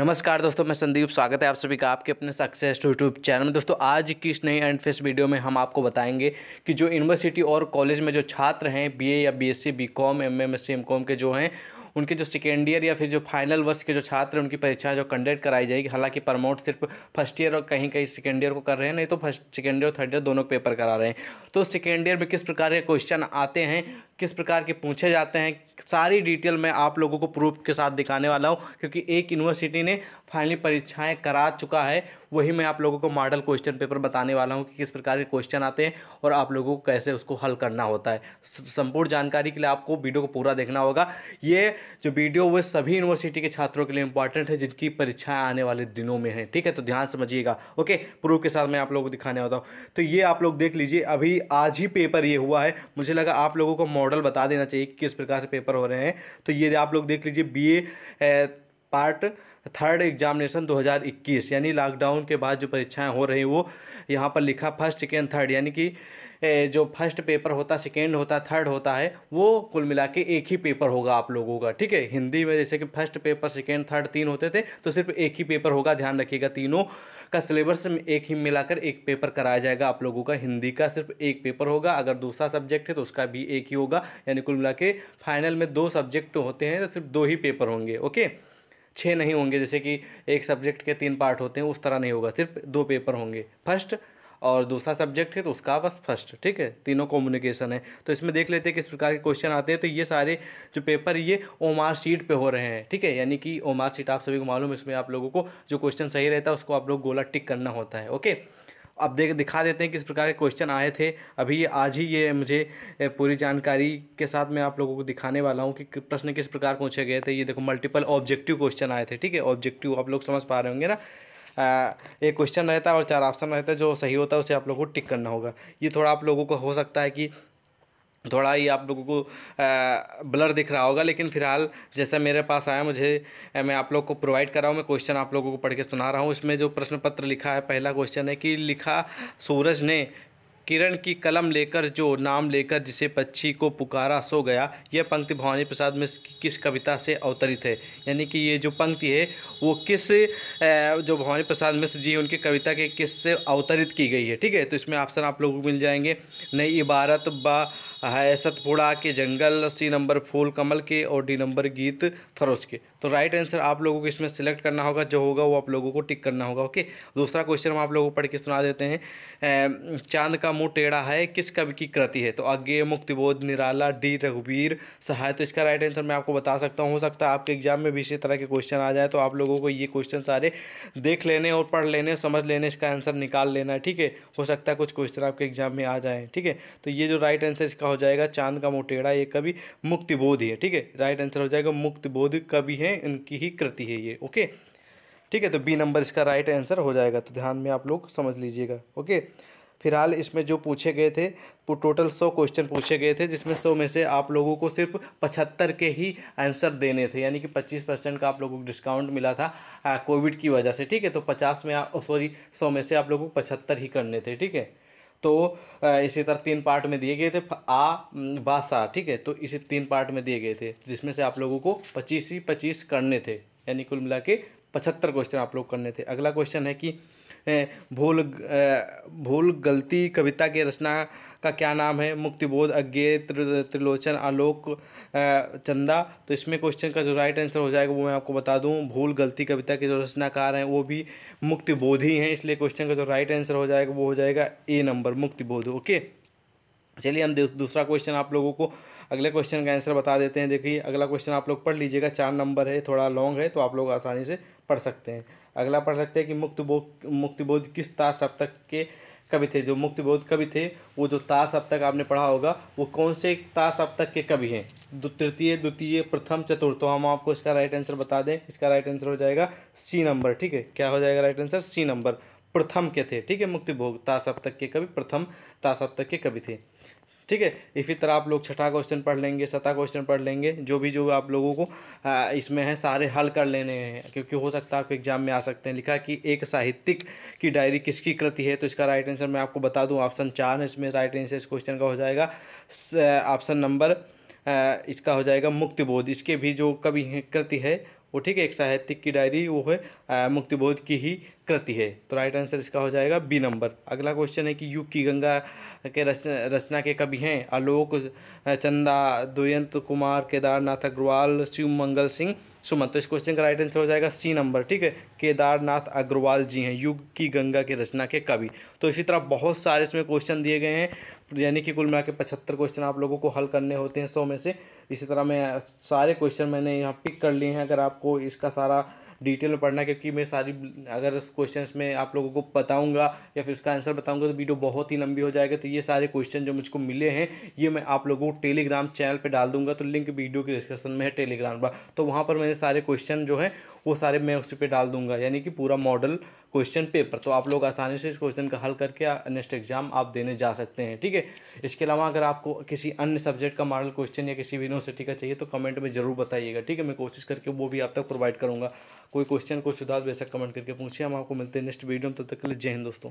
नमस्कार दोस्तों मैं संदीप स्वागत है आप सभी का आपके अपने सक्सेस यूट्यूब चैनल में दोस्तों आज की इस नई एंड फेस वीडियो में हम आपको बताएंगे कि जो यूनिवर्सिटी और कॉलेज में जो छात्र हैं बीए या बीएससी बीकॉम एमएमएससी एमकॉम के जो हैं उनके जो सेकेंड ईयर या फिर जो फाइनल वर्ष के जो छात्र हैं उनकी परीक्षा जो कंडक्ट कराई जाएगी हालांकि प्रमोट सिर्फ फर्स्ट ईयर और कहीं कहीं सेकेंड ईयर को कर रहे हैं नहीं तो फर्स्ट सेकेंड ईयर और थर्ड ईयर दोनों पेपर करा रहे हैं तो सेकेंड ईयर में किस प्रकार के क्वेश्चन आते हैं किस प्रकार के पूछे जाते हैं सारी डिटेल मैं आप लोगों को प्रूफ के साथ दिखाने वाला हूँ क्योंकि एक यूनिवर्सिटी ने फाइनली परीक्षाएं करा चुका है वही मैं आप लोगों को मॉडल क्वेश्चन पेपर बताने वाला हूँ कि किस प्रकार के क्वेश्चन आते हैं और आप लोगों को कैसे उसको हल करना होता है संपूर्ण जानकारी के लिए आपको वीडियो को पूरा देखना होगा ये जो वीडियो वह सभी यूनिवर्सिटी के छात्रों के लिए इंपॉर्टेंट है जिनकी परीक्षाएँ आने वाले दिनों में हैं ठीक है तो ध्यान समझिएगा ओके प्रूफ के साथ मैं आप लोगों को दिखाने होता हूँ तो ये आप लोग देख लीजिए अभी आज ही पेपर ये हुआ है मुझे लगा आप लोगों को मॉडल बता देना चाहिए कि किस प्रकार से पेपर हो रहे हैं तो ये आप लोग देख लीजिए बी पार्ट थर्ड एग्जामिनेशन 2021 यानी लॉकडाउन के बाद जो परीक्षाएं हो रही वो यहाँ पर लिखा फर्स्ट सेकेंड थर्ड यानी कि जो फर्स्ट पेपर होता है सेकेंड होता है थर्ड होता है वो कुल मिला के एक ही पेपर होगा आप लोगों का ठीक है हिंदी में जैसे कि फर्स्ट पेपर सेकेंड थर्ड तीन होते थे तो सिर्फ एक ही पेपर होगा ध्यान रखिएगा तीनों का सिलेबस एक ही मिलाकर एक पेपर कराया जाएगा आप लोगों का हिंदी का सिर्फ एक पेपर होगा अगर दूसरा सब्जेक्ट है तो उसका भी एक ही होगा यानी कुल मिला के फाइनल में दो सब्जेक्ट होते हैं तो सिर्फ दो ही पेपर होंगे ओके छः नहीं होंगे जैसे कि एक सब्जेक्ट के तीन पार्ट होते हैं उस तरह नहीं होगा सिर्फ दो पेपर होंगे फर्स्ट और दूसरा सब्जेक्ट है तो उसका बस फर्स्ट ठीक है तीनों कम्युनिकेशन है तो इसमें देख लेते हैं किस प्रकार के क्वेश्चन आते हैं तो ये सारे जो पेपर ये ओमार शीट पे हो रहे हैं ठीक है यानी कि ओमार शीट आप सभी को मालूम है इसमें आप लोगों को जो क्वेश्चन सही रहता है उसको आप लोग गोला टिक करना होता है ओके अब देख दिखा देते हैं किस प्रकार के क्वेश्चन आए थे अभी आज ही ये मुझे पूरी जानकारी के साथ मैं आप लोगों को दिखाने वाला हूँ कि प्रश्न किस प्रकार पूछे गए थे ये देखो मल्टीपल ऑब्जेक्टिव क्वेश्चन आए थे ठीक है ऑब्जेक्टिव आप लोग समझ पा रहे होंगे ना एक क्वेश्चन रहता है और चार ऑप्शन रहता है जो सही होता है उसे आप लोगों को टिक करना होगा ये थोड़ा आप लोगों को हो सकता है कि थोड़ा ही आप लोगों को ब्लर दिख रहा होगा लेकिन फिलहाल जैसा मेरे पास आया मुझे मैं आप लोग को प्रोवाइड कर रहा हूँ मैं क्वेश्चन आप लोगों को पढ़ के सुना रहा हूँ इसमें जो प्रश्न पत्र लिखा है पहला क्वेश्चन है कि लिखा सूरज ने किरण की कलम लेकर जो नाम लेकर जिसे पक्षी को पुकारा सो गया यह पंक्ति भवानी प्रसाद मिश्र की किस कविता से अवतरित है यानी कि ये जो पंक्ति है वो किस जो भवानी प्रसाद मिश्र जी उनकी कविता के किस से अवतरित की गई है ठीक है तो इसमें ऑप्शन आप, आप लोगों को मिल जाएंगे नई इबारत बा है हाँ, सतपुड़ा के जंगल सी नंबर फूल कमल के और डी नंबर गीत फरोज के तो राइट आंसर आप लोगों को इसमें सेलेक्ट करना होगा जो होगा वो आप लोगों को टिक करना होगा ओके दूसरा क्वेश्चन हम आप लोगों को पढ़ के सुना देते हैं चांद का मुँह टेढ़ा है किस कवि की कृति है तो अज्ञे मुक्तिबोध निराला डी रघुवीर सहाय तो इसका राइट आंसर मैं आपको बता सकता हूँ हो सकता है आपके एग्जाम में भी इसी तरह के क्वेश्चन आ जाए तो आप लोगों को ये क्वेश्चन सारे देख लेने और पढ़ लेने समझ लेने इसका आंसर निकाल लेना है ठीक है हो सकता है कुछ क्वेश्चन आपके एग्जाम में आ जाए ठीक है तो ये जो राइट आंसर इसका हो जाएगा चांद का मोटेड़ा ये कवि मुक्तिबोध है ठीक है राइट आंसर हो जाएगा मुक्तिबोध कवि है इनकी ही कृति है ये ओके ठीक है तो बी नंबर इसका राइट आंसर हो जाएगा तो ध्यान में आप लोग समझ लीजिएगा ओके फिलहाल इसमें जो पूछे गए थे टोटल सौ क्वेश्चन पूछे गए थे जिसमें सौ में से आप लोगों को सिर्फ पचहत्तर के ही आंसर देने थे यानी कि पच्चीस परसेंट का आप लोगों को डिस्काउंट मिला था कोविड की वजह से ठीक है तो पचास में सॉरी सौ में से आप लोगों को पचहत्तर ही करने थे ठीक है तो इसी तरह तीन पार्ट में दिए गए थे आ बासा ठीक है तो इसी तीन पार्ट में दिए गए थे जिसमें से आप लोगों को पच्चीस ही पच्चीस करने थे यानी कुल मिला के पचहत्तर क्वेश्चन आप लोग करने थे अगला क्वेश्चन है कि भूल भूल गलती कविता के रचना का क्या नाम है मुक्तिबोध अज्ञे त्रिलोचन आलोक चंदा तो इसमें क्वेश्चन का जो राइट आंसर हो जाएगा वो मैं आपको बता दूँ भूल गलती कविता के जो रचनाकार हैं वो भी मुक्ति बोधी हैं इसलिए क्वेश्चन का जो राइट आंसर हो जाएगा वो हो जाएगा ए नंबर मुक्ति बोध ओके चलिए हम दूसरा क्वेश्चन आप लोगों को अगले क्वेश्चन का आंसर बता देते हैं देखिए अगला क्वेश्चन आप लोग पढ़ लीजिएगा चार नंबर है थोड़ा लॉन्ग है तो आप लोग आसानी से पढ़ सकते हैं अगला पढ़ सकते हैं कि मुक्त बोध बोध किस तार सप्तक के कवि थे जो मुक्ति बोध कवि थे वो जो तार सप्तक आपने पढ़ा होगा वो कौन से तार सप्तक के कवि हैं तृतीय द्वितीय प्रथम चतुर्थ तो हम आपको इसका राइट आंसर बता दें इसका राइट आंसर हो जाएगा सी नंबर ठीक है क्या हो जाएगा राइट आंसर सी नंबर प्रथम के थे ठीक है भोग तार सप्तक के कवि प्रथम तार सप्तक के कवि थे ठीक है इसी तरह आप लोग छठा क्वेश्चन पढ़ लेंगे सता क्वेश्चन पढ़ लेंगे जो भी जो आप लोगों को इसमें है सारे हल कर लेने हैं क्योंकि हो सकता है आप एग्जाम में आ सकते हैं लिखा कि एक साहित्यिक की डायरी किसकी कृति है तो इसका राइट आंसर मैं आपको बता दूँ ऑप्शन चार है इसमें राइट आंसर इस क्वेश्चन का हो जाएगा ऑप्शन नंबर इसका हो जाएगा मुक्तिबोध इसके भी जो कवि कृति है वो ठीक है एक साहित्यिक की डायरी वो है मुक्तिबोध की ही कृति है तो राइट आंसर इसका हो जाएगा बी नंबर अगला क्वेश्चन है कि युग की गंगा के रचना रचना के कवि हैं आलोक चंदा दुयंत कुमार केदारनाथ अग्रवाल शिव मंगल सिंह सुमन तो इस क्वेश्चन का राइट आंसर हो जाएगा सी नंबर ठीक है केदारनाथ अग्रवाल जी हैं युग की गंगा की रचना के कवि तो इसी तरह बहुत सारे इसमें क्वेश्चन दिए गए हैं यानी कि कुल मिला के पचहत्तर क्वेश्चन आप लोगों को हल करने होते हैं सौ में से इसी तरह मैं सारे क्वेश्चन मैंने यहाँ पिक कर लिए हैं अगर आपको इसका सारा डिटेल में पढ़ना क्योंकि मैं सारी अगर क्वेश्चन में आप लोगों को बताऊँगा या फिर उसका आंसर बताऊँगा तो वीडियो बहुत ही लंबी हो जाएगा तो ये सारे क्वेश्चन जो मुझको मिले हैं ये मैं आप लोगों को टेलीग्राम चैनल पर डाल दूँगा तो लिंक वीडियो के डिस्क्रिप्शन में है टेलीग्राम पर तो वहाँ पर मैंने सारे क्वेश्चन जो है वो सारे मैं उस पर डाल दूंगा यानी कि पूरा मॉडल क्वेश्चन पेपर तो आप लोग आसानी से इस क्वेश्चन का हल करके नेक्स्ट एग्जाम आप देने जा सकते हैं ठीक है इसके अलावा अगर आपको किसी अन्य सब्जेक्ट का मॉडल क्वेश्चन या किसी यूनिवर्सिटी का चाहिए तो कमेंट में ज़रूर बताइएगा ठीक है मैं कोशिश करके वो भी आप तक प्रोवाइड करूँगा कोई क्वेश्चन कोई सुधार वैसा कमेंट करके पूछिए हम आपको मिलते हैं नेक्स्ट वीडियो में तब तक के लिए जय हिंद दोस्तों